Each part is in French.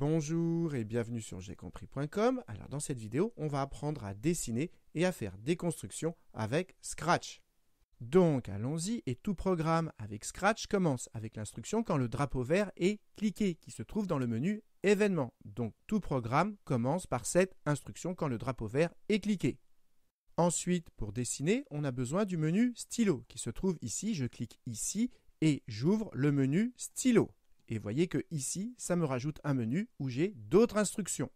Bonjour et bienvenue sur compris.com. Alors dans cette vidéo, on va apprendre à dessiner et à faire des constructions avec Scratch. Donc allons-y et tout programme avec Scratch commence avec l'instruction quand le drapeau vert est cliqué qui se trouve dans le menu événement. Donc tout programme commence par cette instruction quand le drapeau vert est cliqué. Ensuite, pour dessiner, on a besoin du menu stylo qui se trouve ici. Je clique ici et j'ouvre le menu stylo. Et voyez que ici, ça me rajoute un menu où j'ai d'autres instructions.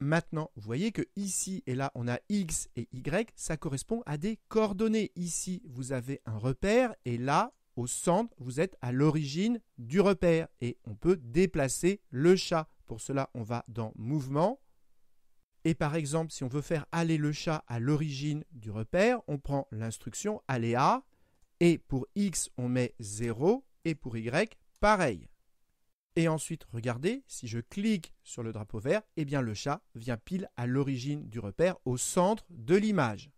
Maintenant, vous voyez que ici et là, on a X et Y, ça correspond à des coordonnées. Ici, vous avez un repère et là, au centre, vous êtes à l'origine du repère et on peut déplacer le chat. Pour cela, on va dans Mouvement. Et par exemple, si on veut faire aller le chat à l'origine du repère, on prend l'instruction à ». et pour X, on met 0 et pour Y, pareil. Et ensuite, regardez, si je clique sur le drapeau vert, eh bien le chat vient pile à l'origine du repère, au centre de l'image.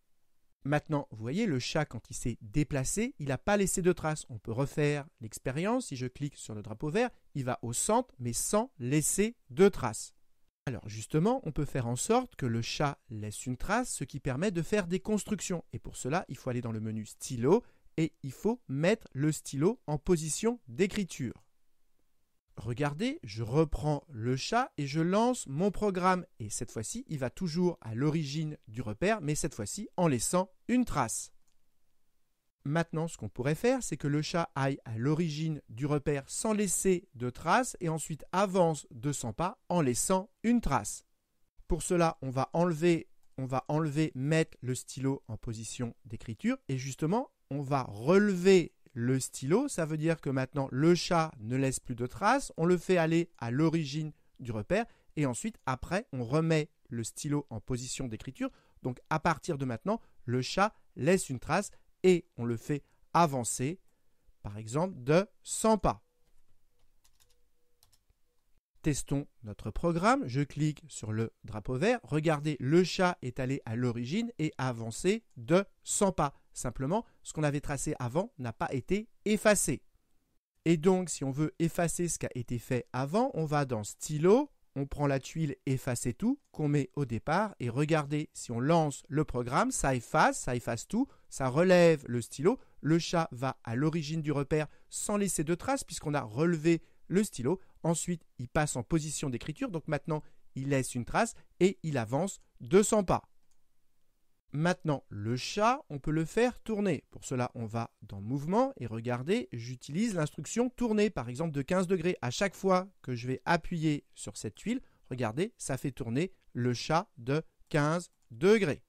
Maintenant, vous voyez, le chat, quand il s'est déplacé, il n'a pas laissé de traces. On peut refaire l'expérience. Si je clique sur le drapeau vert, il va au centre, mais sans laisser de traces. Alors justement, on peut faire en sorte que le chat laisse une trace, ce qui permet de faire des constructions. Et pour cela, il faut aller dans le menu stylo et il faut mettre le stylo en position d'écriture. Regardez, je reprends le chat et je lance mon programme. Et cette fois-ci, il va toujours à l'origine du repère, mais cette fois-ci en laissant une trace. Maintenant, ce qu'on pourrait faire, c'est que le chat aille à l'origine du repère sans laisser de trace et ensuite avance 200 pas en laissant une trace. Pour cela, on va enlever, on va enlever, mettre le stylo en position d'écriture et justement, on va relever le stylo. Ça veut dire que maintenant le chat ne laisse plus de traces. On le fait aller à l'origine du repère et ensuite après on remet le stylo en position d'écriture. Donc à partir de maintenant, le chat laisse une trace et on le fait avancer par exemple de 100 pas. Testons notre programme. Je clique sur le drapeau vert. Regardez, le chat est allé à l'origine et avancé de 100 pas. Simplement, ce qu'on avait tracé avant n'a pas été effacé. Et donc, si on veut effacer ce qui a été fait avant, on va dans Stylo, on prend la tuile Effacer tout qu'on met au départ et regardez, si on lance le programme, ça efface, ça efface tout, ça relève le stylo, le chat va à l'origine du repère sans laisser de traces puisqu'on a relevé le stylo. Ensuite, il passe en position d'écriture, donc maintenant il laisse une trace et il avance 200 pas. Maintenant, le chat, on peut le faire tourner. Pour cela, on va dans Mouvement et regardez, j'utilise l'instruction tourner, par exemple de 15 degrés. À chaque fois que je vais appuyer sur cette tuile, regardez, ça fait tourner le chat de 15 degrés.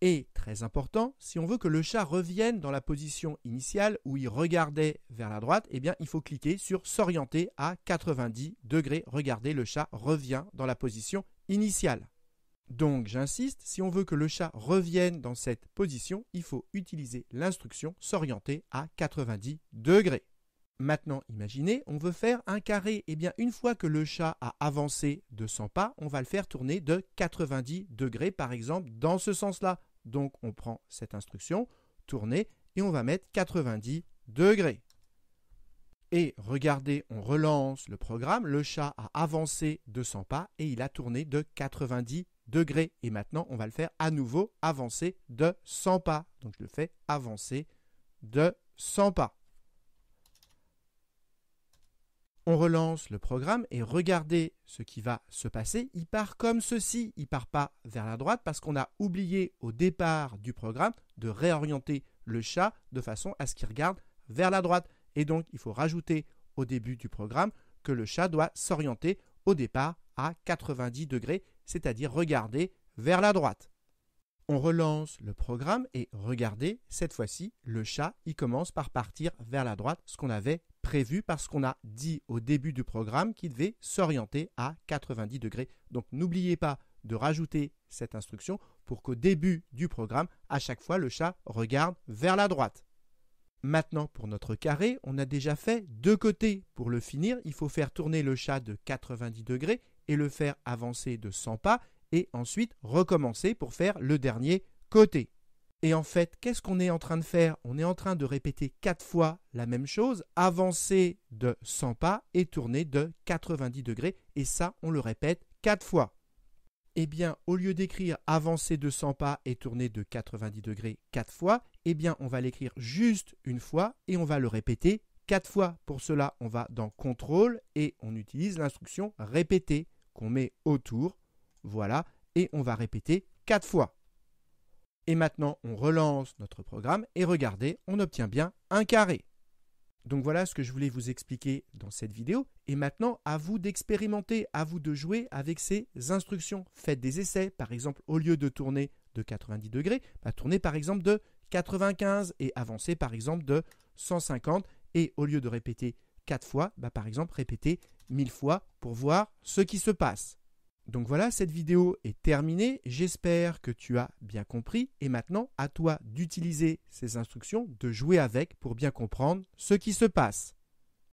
Et très important, si on veut que le chat revienne dans la position initiale où il regardait vers la droite, eh bien il faut cliquer sur s'orienter à 90 degrés. Regardez, le chat revient dans la position initiale. Donc, j'insiste, si on veut que le chat revienne dans cette position, il faut utiliser l'instruction s'orienter à 90 degrés. Maintenant, imaginez, on veut faire un carré. Eh bien, une fois que le chat a avancé de 100 pas, on va le faire tourner de 90 degrés, par exemple, dans ce sens-là. Donc, on prend cette instruction, tourner, et on va mettre 90 degrés. Et regardez, on relance le programme, le chat a avancé de 100 pas et il a tourné de 90 degrés. Et maintenant, on va le faire à nouveau avancer de 100 pas. Donc, je le fais avancer de 100 pas. On relance le programme et regardez ce qui va se passer. Il part comme ceci, il part pas vers la droite parce qu'on a oublié au départ du programme de réorienter le chat de façon à ce qu'il regarde vers la droite. Et donc, il faut rajouter au début du programme que le chat doit s'orienter au départ à 90 degrés, c'est-à-dire regarder vers la droite. On relance le programme et regardez, cette fois-ci, le chat, il commence par partir vers la droite, ce qu'on avait prévu parce qu'on a dit au début du programme qu'il devait s'orienter à 90 degrés. Donc n'oubliez pas de rajouter cette instruction pour qu'au début du programme, à chaque fois, le chat regarde vers la droite. Maintenant, pour notre carré, on a déjà fait deux côtés. Pour le finir, il faut faire tourner le chat de 90 degrés et le faire avancer de 100 pas et ensuite recommencer pour faire le dernier côté. Et en fait, qu'est-ce qu'on est en train de faire On est en train de répéter 4 fois la même chose, avancer de 100 pas et tourner de 90 degrés. Et ça, on le répète 4 fois. Eh bien, au lieu d'écrire avancer de 100 pas et tourner de 90 degrés 4 fois, eh bien, on va l'écrire juste une fois et on va le répéter 4 fois. Pour cela, on va dans Contrôle et on utilise l'instruction répéter qu'on met autour. Voilà, et on va répéter 4 fois. Et maintenant, on relance notre programme et regardez, on obtient bien un carré. Donc voilà ce que je voulais vous expliquer dans cette vidéo. Et maintenant, à vous d'expérimenter, à vous de jouer avec ces instructions. Faites des essais, par exemple, au lieu de tourner de 90 degrés, bah, tournez par exemple de 95 et avancez par exemple de 150. Et au lieu de répéter quatre fois, bah, par exemple répéter 1000 fois pour voir ce qui se passe. Donc voilà, cette vidéo est terminée. J'espère que tu as bien compris. Et maintenant, à toi d'utiliser ces instructions, de jouer avec pour bien comprendre ce qui se passe.